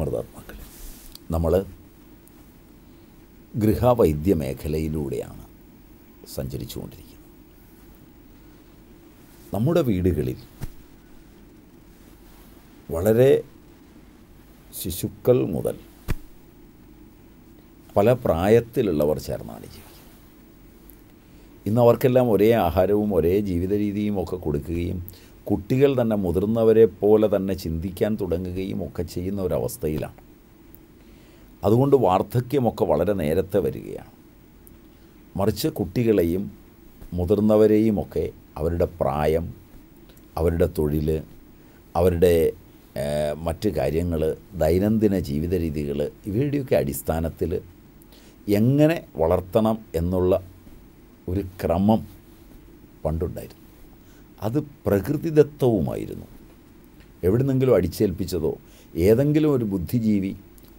അമൃതാത്മാക്കളെ നമ്മൾ ഗൃഹവൈദ്യ മേഖലയിലൂടെയാണ് സഞ്ചരിച്ചുകൊണ്ടിരിക്കുന്നത് നമ്മുടെ വീടുകളിൽ വളരെ ശിശുക്കൾ മുതൽ പല പ്രായത്തിലുള്ളവർ ചേർന്നാണ് ജീവിക്കുന്നത് ഇന്ന് അവർക്കെല്ലാം ഒരേ ആഹാരവും ഒരേ ജീവിത രീതിയും ഒക്കെ കൊടുക്കുകയും കുട്ടികൾ തന്നെ മുതിർന്നവരെ പോലെ തന്നെ ചിന്തിക്കാൻ തുടങ്ങുകയും ഒക്കെ ചെയ്യുന്ന ഒരവസ്ഥയിലാണ് അതുകൊണ്ട് വാർദ്ധക്യമൊക്കെ വളരെ നേരത്തെ വരികയാണ് മറിച്ച് കുട്ടികളെയും ഒക്കെ അവരുടെ പ്രായം അവരുടെ തൊഴിൽ അവരുടെ മറ്റ് കാര്യങ്ങൾ ദൈനംദിന ജീവിത രീതികൾ ഇവയുടെയൊക്കെ അടിസ്ഥാനത്തിൽ എങ്ങനെ വളർത്തണം എന്നുള്ള ഒരു ക്രമം പണ്ടുണ്ടായിരുന്നു അത് പ്രകൃതിദത്തവുമായിരുന്നു എവിടുന്നെങ്കിലും അടിച്ചേൽപ്പിച്ചതോ ഏതെങ്കിലും ഒരു ബുദ്ധിജീവി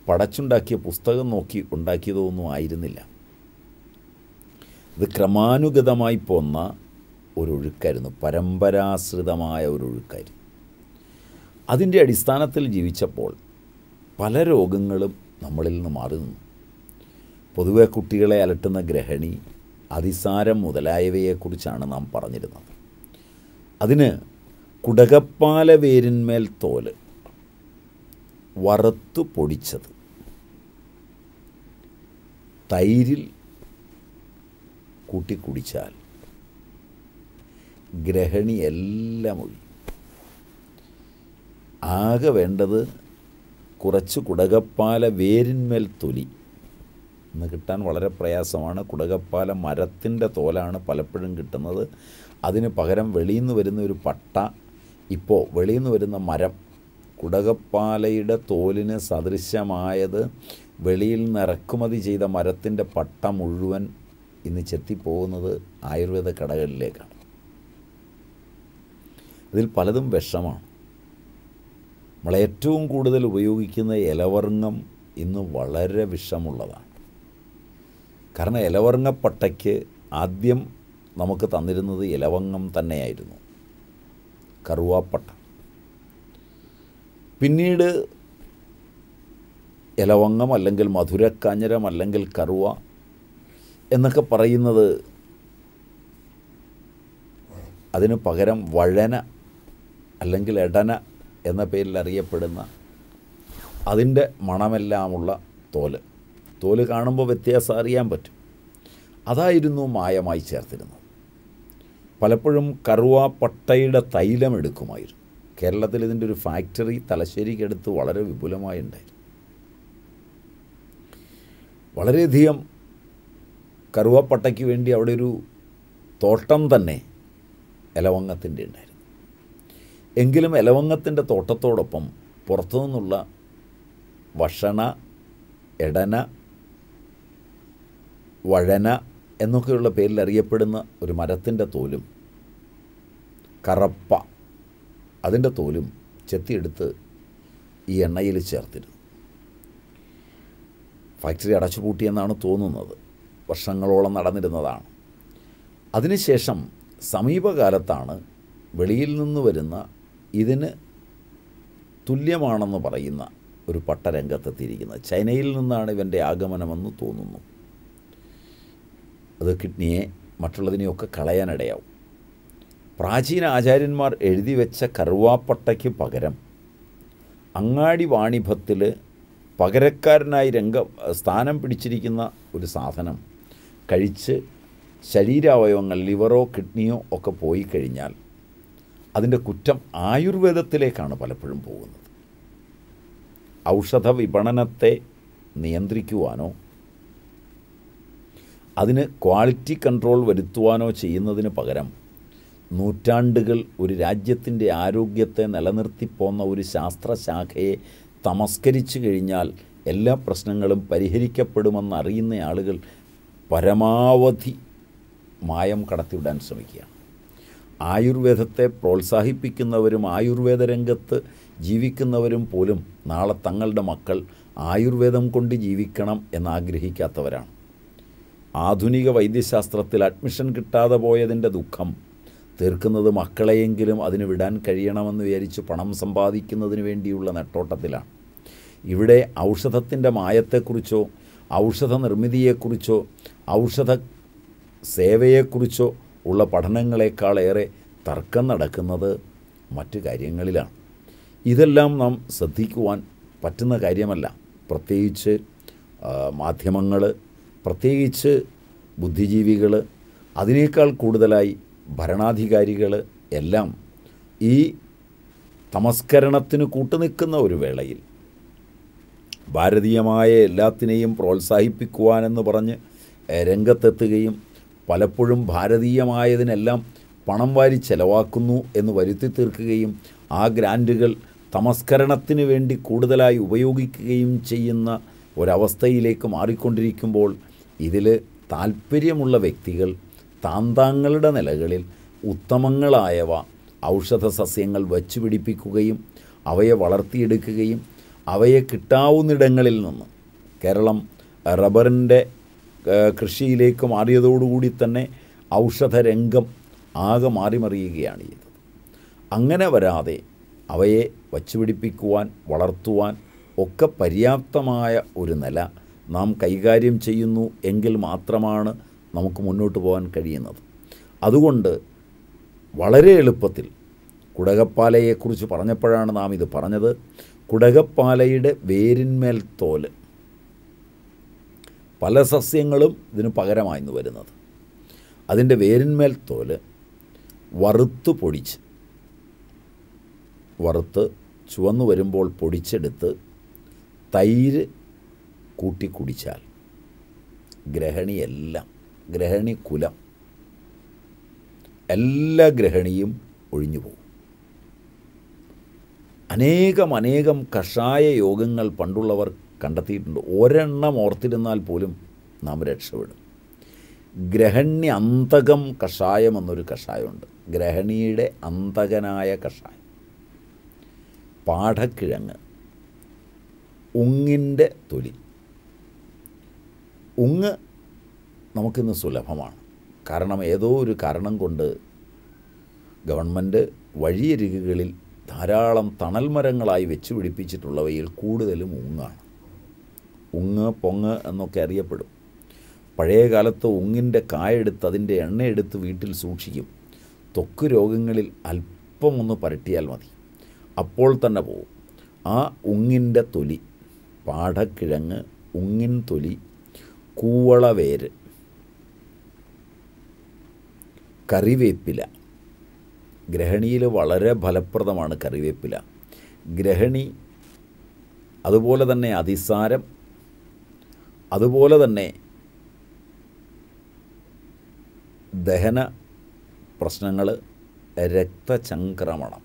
പടച്ചുണ്ടാക്കിയ പുസ്തകം നോക്കി ഉണ്ടാക്കിയതോ ഒന്നും ആയിരുന്നില്ല ഇത് ക്രമാനുഗതമായി പോന്ന ഒരൊഴുക്കായിരുന്നു പരമ്പരാശ്രിതമായ ഒരൊഴുക്കായിരുന്നു അതിൻ്റെ അടിസ്ഥാനത്തിൽ ജീവിച്ചപ്പോൾ പല രോഗങ്ങളും നമ്മളിൽ നിന്ന് മാറി നിന്നു പൊതുവെ കുട്ടികളെ അലട്ടുന്ന ഗ്രഹണി അതിസാരം മുതലായവയെക്കുറിച്ചാണ് നാം പറഞ്ഞിരുന്നത് അതിന് കുടകപ്പാല വേരിന്മേൽ തോല് വറുത്തു പൊടിച്ചത് തൈരിൽ കൂട്ടിക്കുടിച്ചാൽ കുടിച്ചാൽ ഗ്രഹണി എല്ലാം ആകെ വേണ്ടത് കുറച്ച് കുടകപ്പാല വേരിന്മേൽ തൊലി ഇന്ന് കിട്ടാൻ വളരെ പ്രയാസമാണ് കുടകപ്പാല മരത്തിൻ്റെ തോലാണ് പലപ്പോഴും കിട്ടുന്നത് അതിന് പകരം വെളിയിൽ നിന്ന് വരുന്ന ഒരു പട്ട ഇപ്പോൾ വെളിയിൽ നിന്ന് വരുന്ന മരം കുടകപ്പാലയുടെ തോലിന് സദൃശമായത് വെളിയിൽ നിന്ന് ഇറക്കുമതി ചെയ്ത മരത്തിൻ്റെ പട്ട മുഴുവൻ ഇന്ന് ചെത്തിപ്പോകുന്നത് ആയുർവേദ കടകളിലേക്കാണ് ഇതിൽ പലതും വിഷമാണ് നമ്മൾ ഏറ്റവും കൂടുതൽ ഉപയോഗിക്കുന്ന ഇലവർണ്ണം ഇന്ന് വളരെ വിഷമുള്ളതാണ് കാരണം പട്ടയ്ക്ക് ആദ്യം നമുക്ക് തന്നിരുന്നത് ഇലവങ്ങം തന്നെയായിരുന്നു കറുവാപ്പട്ട പിന്നീട് ഇലവങ്ങം അല്ലെങ്കിൽ മധുരക്കാഞ്ഞരം അല്ലെങ്കിൽ കറുവ എന്നൊക്കെ പറയുന്നത് അതിന് പകരം വഴന അല്ലെങ്കിൽ എടന എന്ന പേരിൽ അറിയപ്പെടുന്ന അതിൻ്റെ മണമെല്ലാമുള്ള തോല് തോല് കാണുമ്പോൾ വ്യത്യാസം അറിയാൻ പറ്റും അതായിരുന്നു മായമായി ചേർത്തിരുന്നത് പലപ്പോഴും കറുവാ പട്ടയുടെ തൈലം എടുക്കുമായിരുന്നു കേരളത്തിൽ ഇതിൻ്റെ ഒരു ഫാക്ടറി തലശ്ശേരിക്കടുത്ത് വളരെ വിപുലമായി ഉണ്ടായിരുന്നു വളരെയധികം കറുവാപ്പട്ടയ്ക്ക് വേണ്ടി അവിടെ ഒരു തോട്ടം തന്നെ എലവങ്ങത്തിൻ്റെ ഉണ്ടായിരുന്നു എങ്കിലും എലവങ്ങത്തിൻ്റെ തോട്ടത്തോടൊപ്പം പുറത്തു നിന്നുള്ള ഭക്ഷണ എടന വഴന എന്നൊക്കെയുള്ള പേരിൽ അറിയപ്പെടുന്ന ഒരു മരത്തിൻ്റെ തോലും കറപ്പ അതിൻ്റെ തോലും ചെത്തിയെടുത്ത് ഈ എണ്ണയിൽ ചേർത്തിരുന്നു ഫാക്ടറി അടച്ചുപൂട്ടിയെന്നാണ് തോന്നുന്നത് വർഷങ്ങളോളം നടന്നിരുന്നതാണ് അതിനുശേഷം സമീപകാലത്താണ് വെളിയിൽ നിന്ന് വരുന്ന ഇതിന് തുല്യമാണെന്ന് പറയുന്ന ഒരു പട്ടരംഗത്തെത്തിയിരിക്കുന്നത് ചൈനയിൽ നിന്നാണ് ഇവൻ്റെ ആഗമനമെന്ന് തോന്നുന്നു അത് കിഡ്നിയെ മറ്റുള്ളതിനെയൊക്കെ കളയാനിടയാവും പ്രാചീന ആചാര്യന്മാർ എഴുതി വെച്ച കറുവാപ്പട്ടയ്ക്ക് പകരം അങ്ങാടി വാണിഭത്തിൽ പകരക്കാരനായി രംഗ സ്ഥാനം പിടിച്ചിരിക്കുന്ന ഒരു സാധനം കഴിച്ച് ശരീരാവയവങ്ങൾ ലിവറോ കിഡ്നിയോ ഒക്കെ പോയി കഴിഞ്ഞാൽ അതിൻ്റെ കുറ്റം ആയുർവേദത്തിലേക്കാണ് പലപ്പോഴും പോകുന്നത് ഔഷധ വിപണനത്തെ നിയന്ത്രിക്കുവാനോ അതിന് ക്വാളിറ്റി കൺട്രോൾ വരുത്തുവാനോ ചെയ്യുന്നതിന് പകരം നൂറ്റാണ്ടുകൾ ഒരു രാജ്യത്തിൻ്റെ ആരോഗ്യത്തെ നിലനിർത്തിപ്പോന്ന ഒരു ശാസ്ത്രശാഖയെ തമസ്കരിച്ചു കഴിഞ്ഞാൽ എല്ലാ പ്രശ്നങ്ങളും പരിഹരിക്കപ്പെടുമെന്ന് അറിയുന്ന ആളുകൾ പരമാവധി മായം കടത്തിവിടാൻ ശ്രമിക്കുകയാണ് ആയുർവേദത്തെ പ്രോത്സാഹിപ്പിക്കുന്നവരും ആയുർവേദ രംഗത്ത് ജീവിക്കുന്നവരും പോലും നാളെ തങ്ങളുടെ മക്കൾ ആയുർവേദം കൊണ്ട് ജീവിക്കണം എന്നാഗ്രഹിക്കാത്തവരാണ് ആധുനിക വൈദ്യശാസ്ത്രത്തിൽ അഡ്മിഷൻ കിട്ടാതെ പോയതിൻ്റെ ദുഃഖം തീർക്കുന്നത് മക്കളെയെങ്കിലും അതിന് വിടാൻ കഴിയണമെന്ന് വിചാരിച്ച് പണം സമ്പാദിക്കുന്നതിന് വേണ്ടിയുള്ള നെട്ടോട്ടത്തിലാണ് ഇവിടെ ഔഷധത്തിൻ്റെ മായത്തെക്കുറിച്ചോ ഔഷധ നിർമ്മിതിയെക്കുറിച്ചോ ഔഷധ സേവയെക്കുറിച്ചോ ഉള്ള പഠനങ്ങളെക്കാളേറെ തർക്കം നടക്കുന്നത് മറ്റ് കാര്യങ്ങളിലാണ് ഇതെല്ലാം നാം ശ്രദ്ധിക്കുവാൻ പറ്റുന്ന കാര്യമല്ല പ്രത്യേകിച്ച് മാധ്യമങ്ങൾ പ്രത്യേകിച്ച് ബുദ്ധിജീവികൾ അതിനേക്കാൾ കൂടുതലായി ഭരണാധികാരികൾ എല്ലാം ഈ തമസ്കരണത്തിന് കൂട്ടുനിൽക്കുന്ന ഒരു വേളയിൽ ഭാരതീയമായ എല്ലാത്തിനെയും പ്രോത്സാഹിപ്പിക്കുവാനെന്ന് പറഞ്ഞ് രംഗത്തെത്തുകയും പലപ്പോഴും ഭാരതീയമായതിനെല്ലാം പണം വാരി ചെലവാക്കുന്നു എന്ന് വരുത്തി തീർക്കുകയും ആ ഗ്രാൻഡുകൾ തമസ്കരണത്തിന് വേണ്ടി കൂടുതലായി ഉപയോഗിക്കുകയും ചെയ്യുന്ന ഒരവസ്ഥയിലേക്ക് മാറിക്കൊണ്ടിരിക്കുമ്പോൾ ഇതിൽ താല്പര്യമുള്ള വ്യക്തികൾ താന്താങ്ങളുടെ നിലകളിൽ ഉത്തമങ്ങളായവ ഔഷധ സസ്യങ്ങൾ വച്ചു പിടിപ്പിക്കുകയും അവയെ വളർത്തിയെടുക്കുകയും അവയെ കിട്ടാവുന്നിടങ്ങളിൽ നിന്ന് കേരളം റബ്ബറിൻ്റെ കൃഷിയിലേക്ക് മാറിയതോടുകൂടി തന്നെ ഔഷധരംഗം ആകെ മാറിമറിയുകയാണ് ചെയ്തത് അങ്ങനെ വരാതെ അവയെ വച്ചുപിടിപ്പിക്കുവാൻ വളർത്തുവാൻ ഒക്കെ പര്യാപ്തമായ ഒരു നില നാം കൈകാര്യം ചെയ്യുന്നു എങ്കിൽ മാത്രമാണ് നമുക്ക് മുന്നോട്ട് പോകാൻ കഴിയുന്നത് അതുകൊണ്ട് വളരെ എളുപ്പത്തിൽ കുടകപ്പാലയെക്കുറിച്ച് പറഞ്ഞപ്പോഴാണ് നാം ഇത് പറഞ്ഞത് കുടകപ്പാലയുടെ വേരിന്മേൽ തോല് പല സസ്യങ്ങളും ഇതിന് പകരമായിരുന്നു വരുന്നത് അതിൻ്റെ വേരിന്മേൽ തോല് വറുത്ത് പൊടിച്ച് വറുത്ത് ചുവന്നു വരുമ്പോൾ പൊടിച്ചെടുത്ത് തൈര് കൂട്ടി കുടിച്ചാൽ ഗ്രഹണിയെല്ലാം ഗ്രഹണി കുലം എല്ലാ ഗ്രഹണിയും ഒഴിഞ്ഞു പോകും അനേകം അനേകം കഷായ യോഗങ്ങൾ പണ്ടുള്ളവർ കണ്ടെത്തിയിട്ടുണ്ട് ഒരെണ്ണം ഓർത്തിരുന്നാൽ പോലും നാം രക്ഷപ്പെടും ഗ്രഹണ്യ അന്തകം കഷായം എന്നൊരു കഷായമുണ്ട് ഗ്രഹണിയുടെ അന്തകനായ കഷായം പാഠക്കിഴങ്ങ് ഉങ്ങിൻ്റെ തൊലി ഉങ്ങ് നമുക്കിന്ന് സുലഭമാണ് കാരണം ഏതോ ഒരു കാരണം കൊണ്ട് ഗവൺമെൻറ് വഴിയരികുകളിൽ ധാരാളം തണൽ മരങ്ങളായി വെച്ച് പിടിപ്പിച്ചിട്ടുള്ളവയിൽ കൂടുതലും ഉങ്ങാണ് ഉങ്ങ് പൊങ്ങ് എന്നൊക്കെ അറിയപ്പെടും പഴയ കാലത്ത് ഉങ്ങിൻ്റെ കായെടുത്ത് അതിൻ്റെ എണ്ണയെടുത്ത് വീട്ടിൽ സൂക്ഷിക്കും തൊക്ക് രോഗങ്ങളിൽ അല്പം ഒന്ന് പരട്ടിയാൽ മതി അപ്പോൾ തന്നെ പോവും ആ ഉങ്ങിൻ്റെ തൊലി പാടക്കിഴങ്ങ് ഉങ്ങിൻ തൊലി കൂവളവേര് കറിവേപ്പില ഗ്രഹിണിയിൽ വളരെ ഫലപ്രദമാണ് കറിവേപ്പില ഗ്രഹണി അതുപോലെ തന്നെ അതിസാരം അതുപോലെ തന്നെ ദഹന പ്രശ്നങ്ങൾ രക്തചംക്രമണം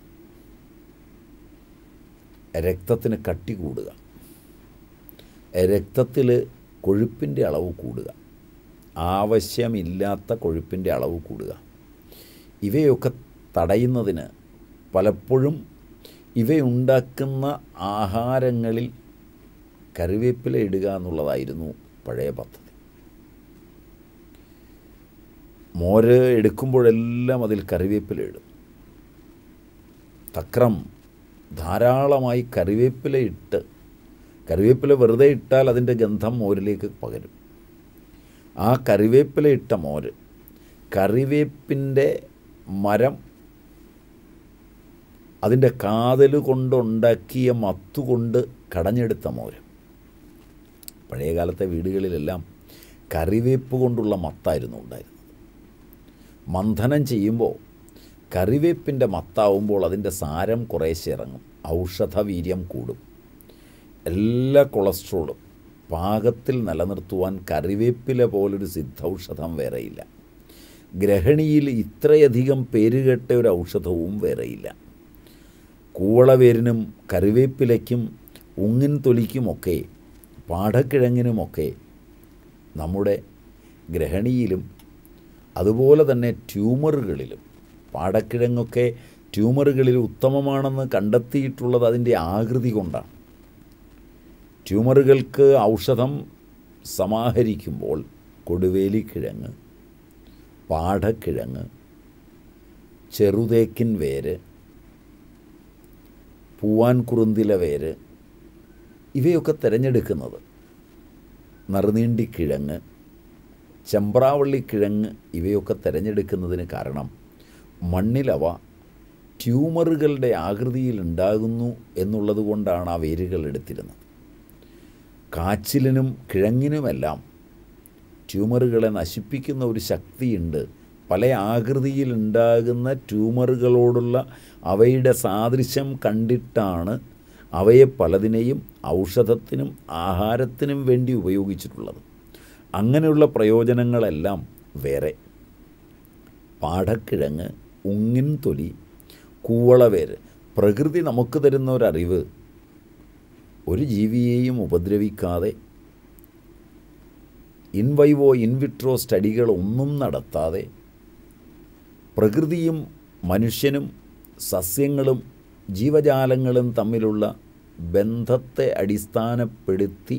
രക്തത്തിന് കട്ടി കൂടുക രക്തത്തിൽ കൊഴുപ്പിൻ്റെ അളവ് കൂടുക ആവശ്യമില്ലാത്ത കൊഴുപ്പിൻ്റെ അളവ് കൂടുക ഇവയൊക്കെ തടയുന്നതിന് പലപ്പോഴും ഇവയുണ്ടാക്കുന്ന ആഹാരങ്ങളിൽ കറിവേപ്പില ഇടുക എന്നുള്ളതായിരുന്നു പഴയ പദ്ധതി മോര് എടുക്കുമ്പോഴെല്ലാം അതിൽ കറിവേപ്പില ഇടും തക്രം ധാരാളമായി കറിവേപ്പില ഇട്ട് കറിവേപ്പില വെറുതെ ഇട്ടാൽ അതിൻ്റെ ഗന്ധം മോരിലേക്ക് പകരും ആ കറിവേപ്പില ഇട്ട മോര് കറിവേപ്പിൻ്റെ മരം അതിൻ്റെ കാതൽ കൊണ്ടുണ്ടാക്കിയ മത്തുകൊണ്ട് കടഞ്ഞെടുത്ത മോര് പഴയകാലത്തെ വീടുകളിലെല്ലാം കറിവേപ്പ് കൊണ്ടുള്ള മത്തായിരുന്നു ഉണ്ടായിരുന്നത് മന്ഥനം ചെയ്യുമ്പോൾ കറിവേപ്പിൻ്റെ മത്താവുമ്പോൾ അതിൻ്റെ സാരം കുറേശ്ശെ ഇറങ്ങും ഔഷധവീര്യം കൂടും എല്ലാ കൊളസ്ട്രോളും പാകത്തിൽ നിലനിർത്തുവാൻ കറിവേപ്പില പോലൊരു സിദ്ധൌഷധം വേറെയില്ല ഗ്രഹണിയിൽ ഇത്രയധികം പേരുകെട്ട ഒരു ഔഷധവും വേറെയില്ല കൂവളവേരിനും കറിവേപ്പിലയ്ക്കും ഉങ്ങിൻ തൊലിക്കുമൊക്കെ പാടക്കിഴങ്ങിനുമൊക്കെ നമ്മുടെ ഗ്രഹണിയിലും അതുപോലെ തന്നെ ട്യൂമറുകളിലും പാടക്കിഴങ്ങൊക്കെ ട്യൂമറുകളിൽ ഉത്തമമാണെന്ന് കണ്ടെത്തിയിട്ടുള്ളത് അതിൻ്റെ ആകൃതി കൊണ്ടാണ് ട്യൂമറുകൾക്ക് ഔഷധം സമാഹരിക്കുമ്പോൾ കൊടുവേലിക്കിഴങ്ങ് പാടക്കിഴങ്ങ് ചെറുതേക്കിൻ വേര് പൂവാൻ കുറുന്തില വേര് ഇവയൊക്കെ തിരഞ്ഞെടുക്കുന്നത് നറുനീണ്ടിക്കിഴങ്ങ് ചെമ്പ്രാവള്ളിക്കിഴങ്ങ് ഇവയൊക്കെ തിരഞ്ഞെടുക്കുന്നതിന് കാരണം മണ്ണിലവ ട്യൂമറുകളുടെ ആകൃതിയിൽ ഉണ്ടാകുന്നു എന്നുള്ളത് കൊണ്ടാണ് ആ വേരുകൾ എടുത്തിരുന്നത് കാച്ചിലിനും കിഴങ്ങിനുമെല്ലാം ട്യൂമറുകളെ നശിപ്പിക്കുന്ന ഒരു ശക്തിയുണ്ട് പല ആകൃതിയിലുണ്ടാകുന്ന ട്യൂമറുകളോടുള്ള അവയുടെ സാദൃശ്യം കണ്ടിട്ടാണ് അവയെ പലതിനെയും ഔഷധത്തിനും ആഹാരത്തിനും വേണ്ടി ഉപയോഗിച്ചിട്ടുള്ളത് അങ്ങനെയുള്ള പ്രയോജനങ്ങളെല്ലാം വേറെ പാടക്കിഴങ്ങ് ഉങ്ങിൻ തൊലി കൂവളവേര് പ്രകൃതി നമുക്ക് തരുന്ന ഒരറിവ് ഒരു ജീവിയെയും ഉപദ്രവിക്കാതെ ഇൻവൈവോ ഇൻവിട്രോ സ്റ്റഡികളൊന്നും നടത്താതെ പ്രകൃതിയും മനുഷ്യനും സസ്യങ്ങളും ജീവജാലങ്ങളും തമ്മിലുള്ള ബന്ധത്തെ അടിസ്ഥാനപ്പെടുത്തി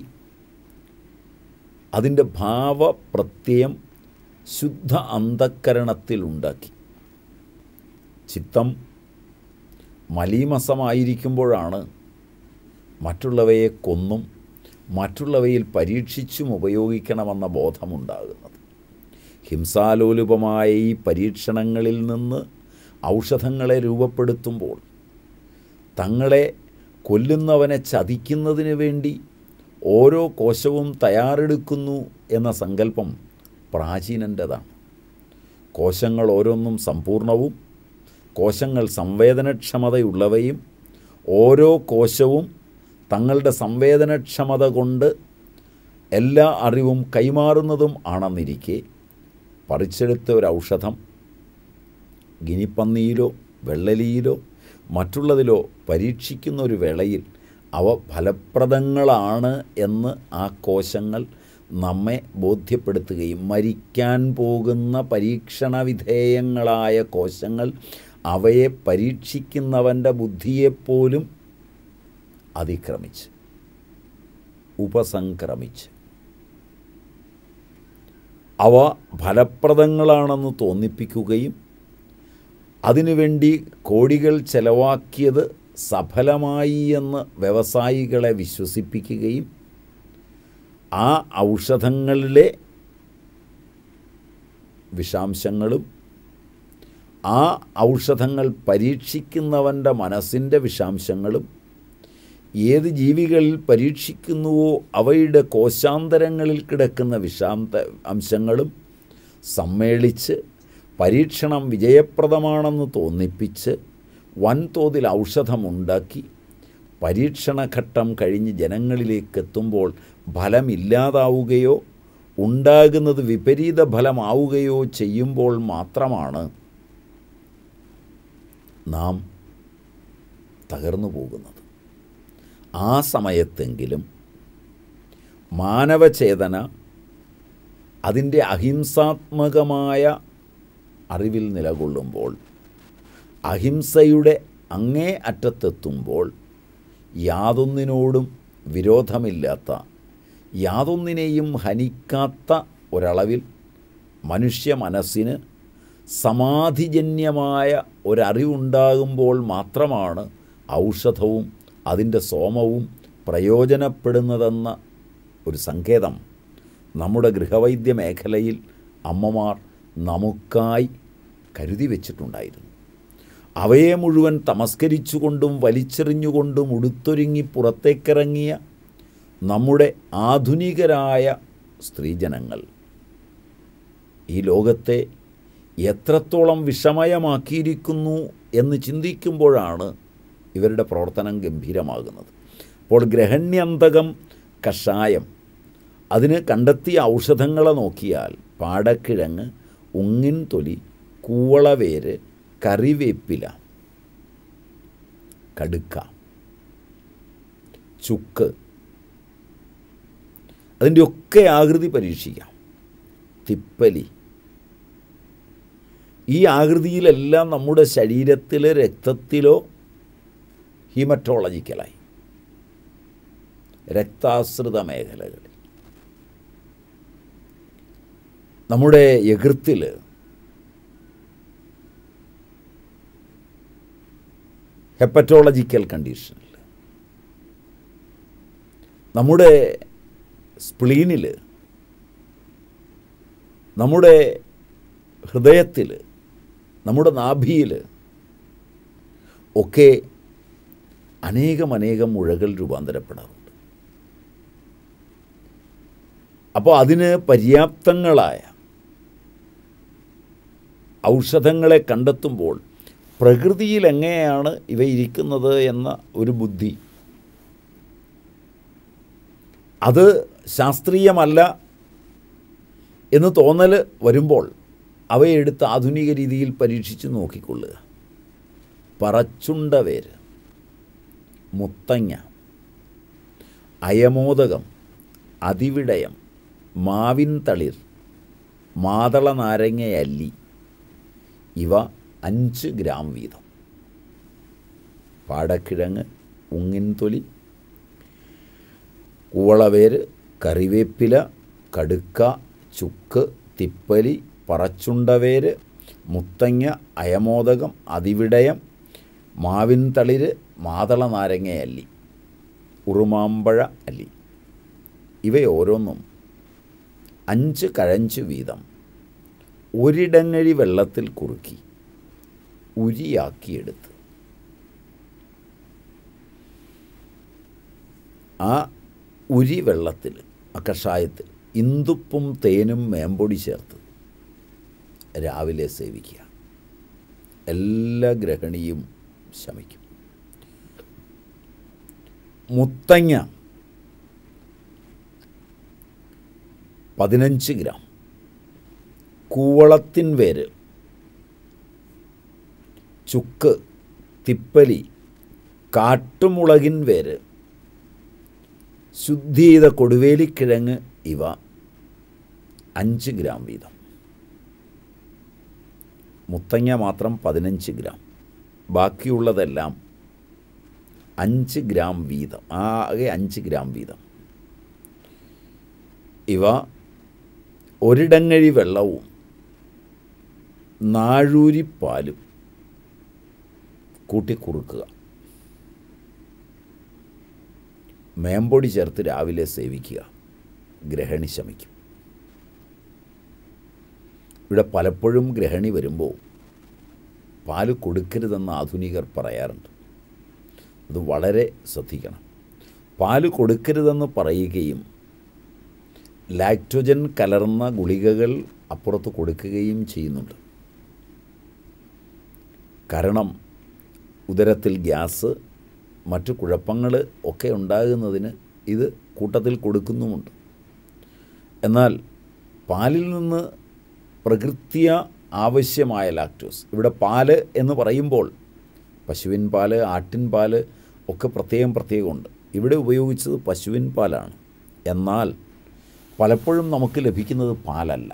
അതിൻ്റെ ഭാവപ്രത്യയം ശുദ്ധ അന്ധക്കരണത്തിലുണ്ടാക്കി ചിത്തം മലീമസമായിരിക്കുമ്പോഴാണ് മറ്റുള്ളവയെ കൊന്നും മറ്റുള്ളവയിൽ പരീക്ഷിച്ചും ഉപയോഗിക്കണമെന്ന ബോധമുണ്ടാകുന്നത് ഹിംസാലോലുപമായ ഈ പരീക്ഷണങ്ങളിൽ നിന്ന് ഔഷധങ്ങളെ രൂപപ്പെടുത്തുമ്പോൾ തങ്ങളെ കൊല്ലുന്നവനെ ചതിക്കുന്നതിന് വേണ്ടി ഓരോ കോശവും തയ്യാറെടുക്കുന്നു എന്ന സങ്കല്പം പ്രാചീനൻ്റെതാണ് കോശങ്ങൾ ഓരോന്നും സമ്പൂർണവും കോശങ്ങൾ സംവേദനക്ഷമതയുള്ളവയും ഓരോ കോശവും തങ്ങളുടെ സംവേദനക്ഷമത കൊണ്ട് എല്ലാ അറിവും കൈമാറുന്നതും ആണെന്നിരിക്കെ പറിച്ചെടുത്ത ഒരു ഔഷധം ഗിനിപ്പന്നിയിലോ വെള്ളലിയിലോ മറ്റുള്ളതിലോ പരീക്ഷിക്കുന്ന ഒരു വേളയിൽ അവ ഫലപ്രദങ്ങളാണ് എന്ന് ആ കോശങ്ങൾ നമ്മെ ബോധ്യപ്പെടുത്തുകയും മരിക്കാൻ പോകുന്ന പരീക്ഷണ വിധേയങ്ങളായ കോശങ്ങൾ അവയെ പരീക്ഷിക്കുന്നവൻ്റെ ബുദ്ധിയെപ്പോലും അതിക്രമിച്ച് ഉപസംക്രമിച്ച് അവ ഫലപ്രദങ്ങളാണെന്ന് തോന്നിപ്പിക്കുകയും അതിനുവേണ്ടി കോടികൾ ചെലവാക്കിയത് സഫലമായി എന്ന് വ്യവസായികളെ വിശ്വസിപ്പിക്കുകയും ആ ഔഷധങ്ങളിലെ വിഷാംശങ്ങളും ആ ഔഷധങ്ങൾ പരീക്ഷിക്കുന്നവൻ്റെ മനസ്സിൻ്റെ വിഷാംശങ്ങളും ഏത് ജീവികളിൽ പരീക്ഷിക്കുന്നുവോ അവയുടെ കോശാന്തരങ്ങളിൽ കിടക്കുന്ന വിഷാന്ത അംശങ്ങളും സമ്മേളിച്ച് പരീക്ഷണം വിജയപ്രദമാണെന്ന് തോന്നിപ്പിച്ച് വൻതോതിൽ ഔഷധമുണ്ടാക്കി പരീക്ഷണഘട്ടം കഴിഞ്ഞ് എത്തുമ്പോൾ ഫലമില്ലാതാവുകയോ ഉണ്ടാകുന്നത് വിപരീത ഫലമാവുകയോ ചെയ്യുമ്പോൾ മാത്രമാണ് നാം തകർന്നു പോകുന്നത് ആ സമയത്തെങ്കിലും മാനവചേതന അതിൻ്റെ അഹിംസാത്മകമായ അറിവിൽ നിലകൊള്ളുമ്പോൾ അഹിംസയുടെ അങ്ങേ അറ്റത്തെത്തുമ്പോൾ യാതൊന്നിനോടും വിരോധമില്ലാത്ത യാതൊന്നിനെയും ഹനിക്കാത്ത ഒരളവിൽ മനുഷ്യ മനസ്സിന് സമാധിജന്യമായ ഒരറിവുണ്ടാകുമ്പോൾ മാത്രമാണ് ഔഷധവും അതിൻ്റെ സോമവും പ്രയോജനപ്പെടുന്നതെന്ന ഒരു സങ്കേതം നമ്മുടെ ഗൃഹവൈദ്യ മേഖലയിൽ അമ്മമാർ നമുക്കായി കരുതി വച്ചിട്ടുണ്ടായിരുന്നു അവയെ മുഴുവൻ തമസ്കരിച്ചുകൊണ്ടും വലിച്ചെറിഞ്ഞുകൊണ്ടും ഉടുത്തൊരുങ്ങി പുറത്തേക്കിറങ്ങിയ നമ്മുടെ ആധുനികരായ സ്ത്രീജനങ്ങൾ ഈ ലോകത്തെ എത്രത്തോളം വിഷമയമാക്കിയിരിക്കുന്നു എന്ന് ചിന്തിക്കുമ്പോഴാണ് ഇവരുടെ പ്രവർത്തനം ഗംഭീരമാകുന്നത് അപ്പോൾ ഗ്രഹണ്യന്തകം കഷായം അതിന് കണ്ടെത്തിയ ഔഷധങ്ങളെ നോക്കിയാൽ പാടക്കിഴങ്ങ് ഉങ്ങിൻ തൊലി കൂവളവേര് കറിവേപ്പില കടുക്ക ചുക്ക് അതിൻ്റെയൊക്കെ ആകൃതി പരീക്ഷിക്കാം തിപ്പലി ഈ ആകൃതിയിലെല്ലാം നമ്മുടെ ശരീരത്തിലെ രക്തത്തിലോ ഹിമറ്റോളജിക്കലായി രക്താശ്രിത മേഖലകൾ നമ്മുടെ എകൃത്തിൽ ഹെപ്പറ്റോളജിക്കൽ കണ്ടീഷനിൽ നമ്മുടെ സ്പ്ലീനിൽ നമ്മുടെ ഹൃദയത്തിൽ നമ്മുടെ നാഭിയിൽ ഒക്കെ അനേകം അനേകം മുഴകൾ രൂപാന്തരപ്പെടാറുണ്ട് അപ്പോൾ അതിന് പര്യാപ്തങ്ങളായ ഔഷധങ്ങളെ കണ്ടെത്തുമ്പോൾ പ്രകൃതിയിൽ എങ്ങനെയാണ് ഇവയിരിക്കുന്നത് എന്ന ഒരു ബുദ്ധി അത് ശാസ്ത്രീയമല്ല എന്ന് തോന്നൽ വരുമ്പോൾ അവയെടുത്ത് ആധുനിക രീതിയിൽ പരീക്ഷിച്ച് നോക്കിക്കൊള്ളുക പറച്ചുണ്ട വേര് മുത്തങ്ങ അയമോദകം അതിവിടയം മാവിൻ തളിർ മാതള നാരങ്ങയല്ലി ഇവ അഞ്ച് ഗ്രാം വീതം പാടക്കിഴങ്ങ് തൊലി കൂവളവേര് കറിവേപ്പില കടുക്ക ചുക്ക് തിപ്പലി പറച്ചുണ്ടവേര് മുത്തങ്ങ അയമോദകം അതിവിടയം മാവിൻ തളിര് മാതള അല്ലി ഉറുമാമ്പഴ അല്ലി ഇവയോരോന്നും അഞ്ച് കഴഞ്ച് വീതം ഒരിടങ്ങഴി വെള്ളത്തിൽ കുറുക്കി ഉരിയാക്കിയെടുത്ത് ആ ഉരി വെള്ളത്തിൽ ആ കഷായത്തിൽ ഇന്ദുപ്പും തേനും മേമ്പൊടി ചേർത്ത് രാവിലെ സേവിക്കുക എല്ലാ ഗ്രഹണിയും ശമിക്കും മുത്തങ്ങ പതിനഞ്ച് ഗ്രാം കൂവളത്തിൻ വേര് ചുക്ക് തിപ്പലി കാട്ടുമുളകിൻ വേര് ശുദ്ധി ചെയ്ത കൊടുവേലിക്കിഴങ്ങ് ഇവ അഞ്ച് ഗ്രാം വീതം മുത്തങ്ങ മാത്രം പതിനഞ്ച് ഗ്രാം ബാക്കിയുള്ളതെല്ലാം അഞ്ച് ഗ്രാം വീതം ആകെ അഞ്ച് ഗ്രാം വീതം ഇവ ഒരിടങ്ങഴി വെള്ളവും നാഴൂരിപ്പാലും കൂട്ടിക്കുറുക്കുക മേമ്പൊടി ചേർത്ത് രാവിലെ സേവിക്കുക ഗ്രഹണി ശമിക്കും ഇവിടെ പലപ്പോഴും ഗ്രഹണി വരുമ്പോൾ പാല് കൊടുക്കരുതെന്ന് ആധുനികർ പറയാറുണ്ട് ഇത് വളരെ ശ്രദ്ധിക്കണം പാല് കൊടുക്കരുതെന്ന് പറയുകയും ലാക്ടോജൻ കലർന്ന ഗുളികകൾ അപ്പുറത്ത് കൊടുക്കുകയും ചെയ്യുന്നുണ്ട് കാരണം ഉദരത്തിൽ ഗ്യാസ് മറ്റു കുഴപ്പങ്ങൾ ഒക്കെ ഉണ്ടാകുന്നതിന് ഇത് കൂട്ടത്തിൽ കൊടുക്കുന്നുമുണ്ട് എന്നാൽ പാലിൽ നിന്ന് പ്രകൃത്യ ആവശ്യമായ ലാക്ടോസ് ഇവിടെ പാല് എന്ന് പറയുമ്പോൾ പശുവിൻ പാല് ആട്ടിൻ പാല് ഒക്കെ പ്രത്യേകം പ്രത്യേകമുണ്ട് ഇവിടെ ഉപയോഗിച്ചത് പശുവിൻ പാലാണ് എന്നാൽ പലപ്പോഴും നമുക്ക് ലഭിക്കുന്നത് പാലല്ല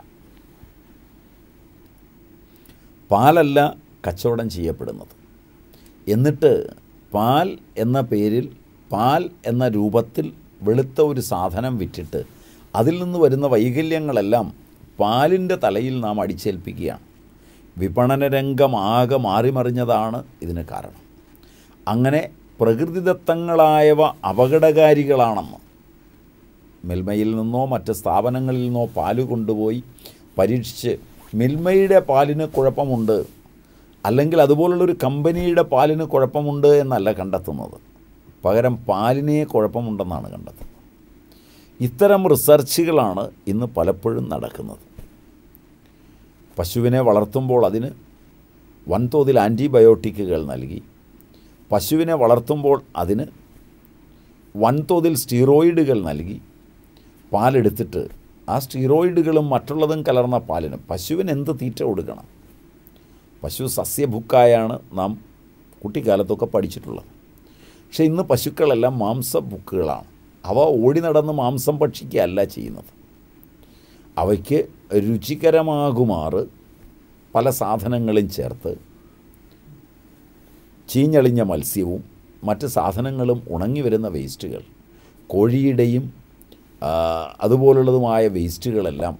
പാലല്ല കച്ചവടം ചെയ്യപ്പെടുന്നത് എന്നിട്ട് പാൽ എന്ന പേരിൽ പാൽ എന്ന രൂപത്തിൽ വെളുത്ത ഒരു സാധനം വിറ്റിട്ട് അതിൽ നിന്ന് വരുന്ന വൈകല്യങ്ങളെല്ലാം പാലിൻ്റെ തലയിൽ നാം അടിച്ചേൽപ്പിക്കുകയാണ് വിപണന രംഗമാകെ മാറിമറിഞ്ഞതാണ് ഇതിന് കാരണം അങ്ങനെ പ്രകൃതിദത്തങ്ങളായവ അപകടകാരികളാണെന്ന് മിൽമയിൽ നിന്നോ മറ്റ് സ്ഥാപനങ്ങളിൽ നിന്നോ പാല് കൊണ്ടുപോയി പരീക്ഷിച്ച് മിൽമയുടെ പാലിന് കുഴപ്പമുണ്ട് അല്ലെങ്കിൽ അതുപോലുള്ളൊരു കമ്പനിയുടെ പാലിന് കുഴപ്പമുണ്ട് എന്നല്ല കണ്ടെത്തുന്നത് പകരം പാലിനെ കുഴപ്പമുണ്ടെന്നാണ് കണ്ടെത്തുന്നത് ഇത്തരം റിസർച്ചുകളാണ് ഇന്ന് പലപ്പോഴും നടക്കുന്നത് പശുവിനെ വളർത്തുമ്പോൾ അതിന് വൻതോതിൽ ആൻറ്റിബയോട്ടിക്കുകൾ നൽകി പശുവിനെ വളർത്തുമ്പോൾ അതിന് വൻതോതിൽ സ്റ്റീറോയിഡുകൾ നൽകി പാലെടുത്തിട്ട് ആ സ്റ്റീറോയിഡുകളും മറ്റുള്ളതും കലർന്ന പാലിന് പശുവിന് എന്ത് തീറ്റ കൊടുക്കണം പശു സസ്യഭുക്കായാണ് നാം കുട്ടിക്കാലത്തൊക്കെ പഠിച്ചിട്ടുള്ളത് പക്ഷേ ഇന്ന് പശുക്കളെല്ലാം ബുക്കുകളാണ് അവ ഓടി നടന്ന് മാംസം ഭക്ഷിക്കുകയല്ല ചെയ്യുന്നത് അവയ്ക്ക് രുചികരമാകുമാറ് പല സാധനങ്ങളും ചേർത്ത് ചീഞ്ഞളിഞ്ഞ മത്സ്യവും മറ്റ് സാധനങ്ങളും ഉണങ്ങി വരുന്ന വേസ്റ്റുകൾ കോഴിയുടെയും അതുപോലുള്ളതുമായ വേസ്റ്റുകളെല്ലാം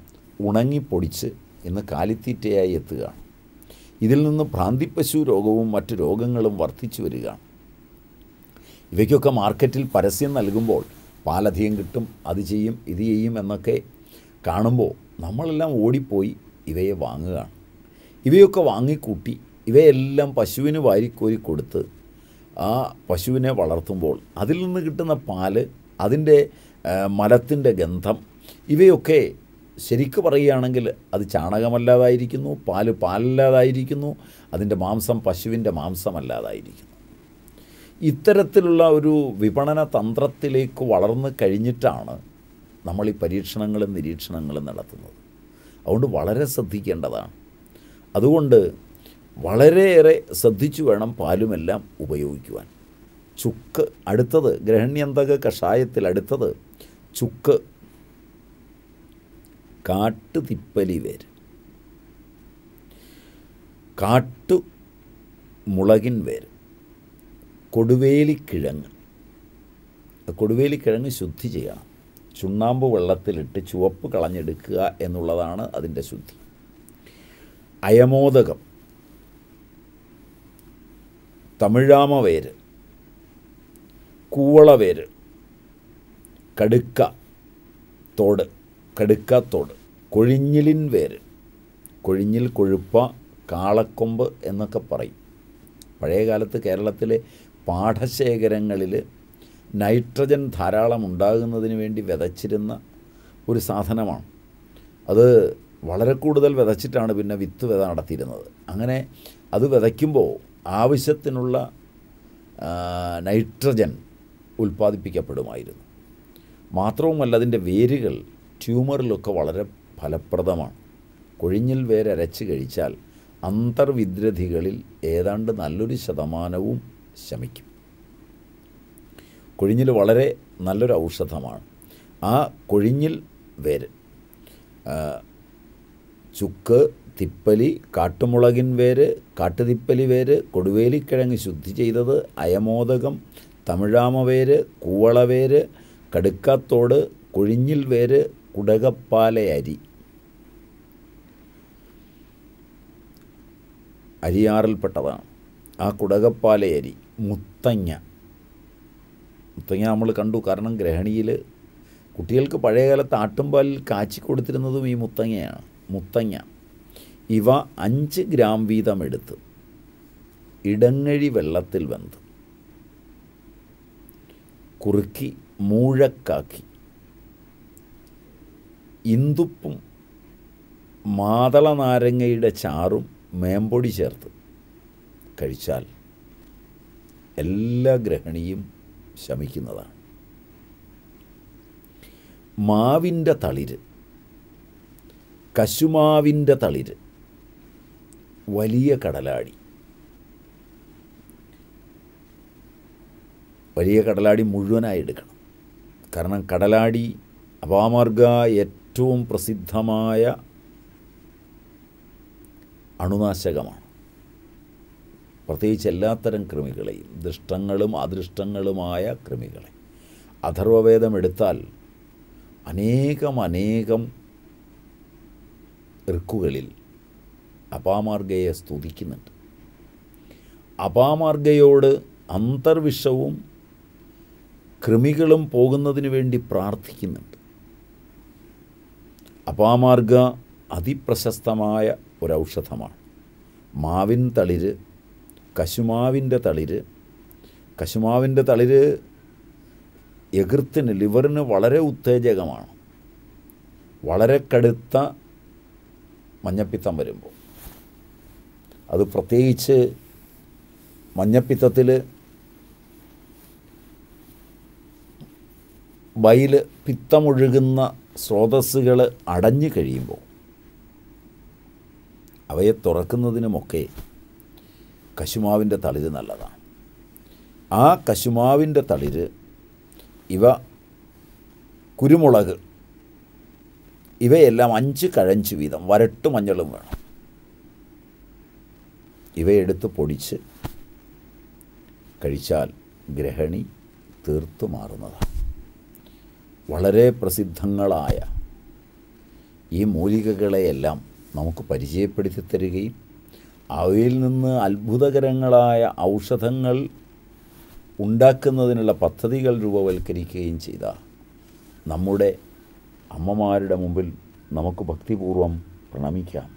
ഉണങ്ങിപ്പൊടിച്ച് ഇന്ന് കാലിത്തീറ്റയായി എത്തുകയാണ് ഇതിൽ നിന്ന് ഭ്രാന്തിപ്പശു രോഗവും മറ്റ് രോഗങ്ങളും വർദ്ധിച്ചു വരികയാണ് ഇവയ്ക്കൊക്കെ മാർക്കറ്റിൽ പരസ്യം നൽകുമ്പോൾ പാലധികം കിട്ടും അത് ചെയ്യും ഇത് ചെയ്യും എന്നൊക്കെ കാണുമ്പോൾ നമ്മളെല്ലാം ഓടിപ്പോയി ഇവയെ വാങ്ങുകയാണ് ഇവയൊക്കെ വാങ്ങിക്കൂട്ടി ഇവയെല്ലാം പശുവിന് വാരിക്കോരി കൊടുത്ത് ആ പശുവിനെ വളർത്തുമ്പോൾ അതിൽ നിന്ന് കിട്ടുന്ന പാല് അതിൻ്റെ മലത്തിൻ്റെ ഗന്ധം ഇവയൊക്കെ ശരിക്കു പറയുകയാണെങ്കിൽ അത് ചാണകമല്ലാതായിരിക്കുന്നു പാല് പാലല്ലാതായിരിക്കുന്നു അതിൻ്റെ മാംസം പശുവിൻ്റെ മാംസമല്ലാതായിരിക്കുന്നു ഇത്തരത്തിലുള്ള ഒരു വിപണന തന്ത്രത്തിലേക്ക് വളർന്നു കഴിഞ്ഞിട്ടാണ് നമ്മൾ ഈ പരീക്ഷണങ്ങളും നിരീക്ഷണങ്ങളും നടത്തുന്നത് അതുകൊണ്ട് വളരെ ശ്രദ്ധിക്കേണ്ടതാണ് അതുകൊണ്ട് വളരെയേറെ ശ്രദ്ധിച്ചു വേണം പാലുമെല്ലാം ഉപയോഗിക്കുവാൻ ചുക്ക് അടുത്തത് ഗ്രഹണ്യന്തക കഷായത്തിൽ അടുത്തത് ചുക്ക് കാട്ടുതിപ്പലി വേര് കാട്ടു മുളകിൻ വേര് കൊടുവേലിക്കിഴങ്ങ് കൊടുവേലിക്കിഴങ്ങ് ശുദ്ധി ചെയ്യണം ചുണ്ണാമ്പ് വെള്ളത്തിലിട്ട് ചുവപ്പ് കളഞ്ഞെടുക്കുക എന്നുള്ളതാണ് അതിൻ്റെ ശുദ്ധി അയമോദകം തമിഴാമ വേര് കൂവളവേര് കടുക്ക തോട് കടുക്ക തോട് കൊഴിഞ്ഞിലിൻ വേര് കൊഴിഞ്ഞിൽ കൊഴുപ്പ കാളക്കൊമ്പ് എന്നൊക്കെ പറയും പഴയ കേരളത്തിലെ പാഠശേഖരങ്ങളിൽ നൈട്രജൻ ധാരാളം ഉണ്ടാകുന്നതിന് വേണ്ടി വിതച്ചിരുന്ന ഒരു സാധനമാണ് അത് വളരെ കൂടുതൽ വിതച്ചിട്ടാണ് പിന്നെ വിത്ത് വിത നടത്തിയിരുന്നത് അങ്ങനെ അത് വിതയ്ക്കുമ്പോൾ ആവശ്യത്തിനുള്ള നൈട്രജൻ ഉൽപ്പാദിപ്പിക്കപ്പെടുമായിരുന്നു മാത്രവുമല്ല അതിൻ്റെ വേരുകൾ ട്യൂമറിലൊക്കെ വളരെ ഫലപ്രദമാണ് കൊഴിഞ്ഞിൽ വേരരച്ച് കഴിച്ചാൽ അന്തർവിദ്രധികളിൽ ഏതാണ്ട് നല്ലൊരു ശതമാനവും ശമിക്കും കൊഴിഞ്ഞിൽ വളരെ നല്ലൊരു ഔഷധമാണ് ആ കൊഴിഞ്ഞിൽ വേര് ചുക്ക് തിപ്പലി കാട്ടുമുളകിൻ വേര് കാട്ടുതിപ്പലി വേര് കൊടുവേലിക്കിഴങ്ങ് ശുദ്ധി ചെയ്തത് അയമോദകം തമിഴാമ വേര് കൂവളവേര് കടുക്കാത്തോട് കൊഴിഞ്ഞിൽ വേര് കുടകപ്പാല അരി അരിയാറിൽപ്പെട്ടതാണ് ആ കുടകപ്പാല അരി മുത്തങ്ങ മുത്തങ്ങ നമ്മൾ കണ്ടു കാരണം ഗ്രഹിണിയിൽ കുട്ടികൾക്ക് പഴയകാലത്ത് ആട്ടുംപാലിൽ കാച്ചി ഈ മുത്തങ്ങയാണ് മുത്തങ്ങ ഇവ അഞ്ച് ഗ്രാം വീതം എടുത്ത് ഇടങ്ങഴി വെള്ളത്തിൽ വന്ന് കുറുക്കി മൂഴക്കാക്കി ഇന്തുപ്പും മാതള നാരങ്ങയുടെ ചാറും മേമ്പൊടി ചേർത്ത് കഴിച്ചാൽ എല്ലാ ഗ്രഹണിയും ശമിക്കുന്നതാണ് മാവിൻ്റെ തളിര് കശുമാവിൻ്റെ തളിര് വലിയ കടലാടി വലിയ കടലാടി മുഴുവനായി എടുക്കണം കാരണം കടലാടി അപാമർഗ ഏറ്റവും പ്രസിദ്ധമായ അണുനാശകമാണ് പ്രത്യേകിച്ച് എല്ലാത്തരം കൃമികളെയും ദൃഷ്ടങ്ങളും അദൃഷ്ടങ്ങളുമായ കൃമികളെ അഥർവവേദം എടുത്താൽ അനേകം അനേകം റിക്കുകളിൽ അപാമാർഗയെ സ്തുതിക്കുന്നുണ്ട് അപാമാർഗയോട് അന്തർവിഷവും കൃമികളും പോകുന്നതിന് വേണ്ടി പ്രാർത്ഥിക്കുന്നുണ്ട് അപാമാർഗ അതിപ്രശസ്തമായ ഒരൗഷധമാണ് മാവിൻ തളിര് കശുമാവിൻ്റെ തളിര് കശുമാവിൻ്റെ തളിര് എകിർത്തിന് ലിവറിന് വളരെ ഉത്തേജകമാണ് വളരെ കടുത്ത മഞ്ഞപ്പിത്തം വരുമ്പോൾ അത് പ്രത്യേകിച്ച് മഞ്ഞപ്പിത്തത്തിൽ വയിൽ പിത്തമൊഴുകുന്ന സ്രോതസ്സുകൾ അടഞ്ഞു കഴിയുമ്പോൾ അവയെ തുറക്കുന്നതിനുമൊക്കെ കശുമാവിൻ്റെ തളിര് നല്ലതാണ് ആ കശുമാവിൻ്റെ തളിര് ഇവ കുരുമുളക് ഇവയെല്ലാം അഞ്ച് കഴഞ്ച് വീതം വരട്ടു മഞ്ഞളും വേണം ഇവയെടുത്ത് പൊടിച്ച് കഴിച്ചാൽ ഗ്രഹണി തീർത്തു മാറുന്നതാണ് വളരെ പ്രസിദ്ധങ്ങളായ ഈ മൂലികകളെയെല്ലാം നമുക്ക് പരിചയപ്പെടുത്തി തരികയും അവയിൽ നിന്ന് അത്ഭുതകരങ്ങളായ ഔഷധങ്ങൾ ഉണ്ടാക്കുന്നതിനുള്ള പദ്ധതികൾ രൂപവൽക്കരിക്കുകയും ചെയ്ത നമ്മുടെ അമ്മമാരുടെ മുമ്പിൽ നമുക്ക് ഭക്തിപൂർവം പ്രണമിക്കാം